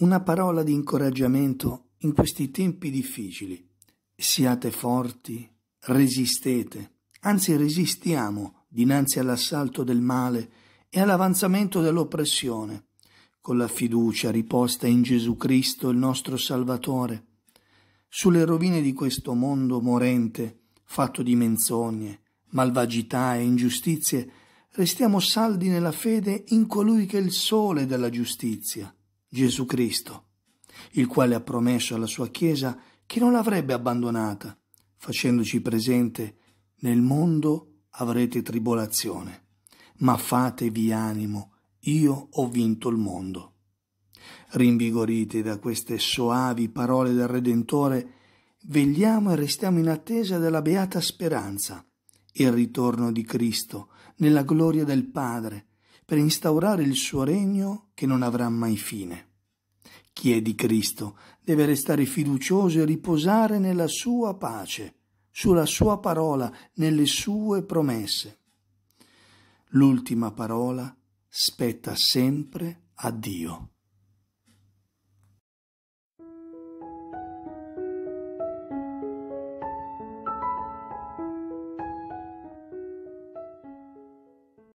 una parola di incoraggiamento in questi tempi difficili. Siate forti, resistete, anzi resistiamo dinanzi all'assalto del male e all'avanzamento dell'oppressione, con la fiducia riposta in Gesù Cristo, il nostro Salvatore. Sulle rovine di questo mondo morente, fatto di menzogne, malvagità e ingiustizie, restiamo saldi nella fede in colui che è il sole della giustizia, Gesù Cristo, il quale ha promesso alla sua Chiesa che non l'avrebbe abbandonata, facendoci presente nel mondo avrete tribolazione, ma fatevi animo, io ho vinto il mondo. Rinvigorite da queste soavi parole del Redentore, vegliamo e restiamo in attesa della beata speranza, il ritorno di Cristo nella gloria del Padre, per instaurare il suo regno che non avrà mai fine. Chi è di Cristo deve restare fiducioso e riposare nella sua pace, sulla sua parola, nelle sue promesse. L'ultima parola spetta sempre a Dio.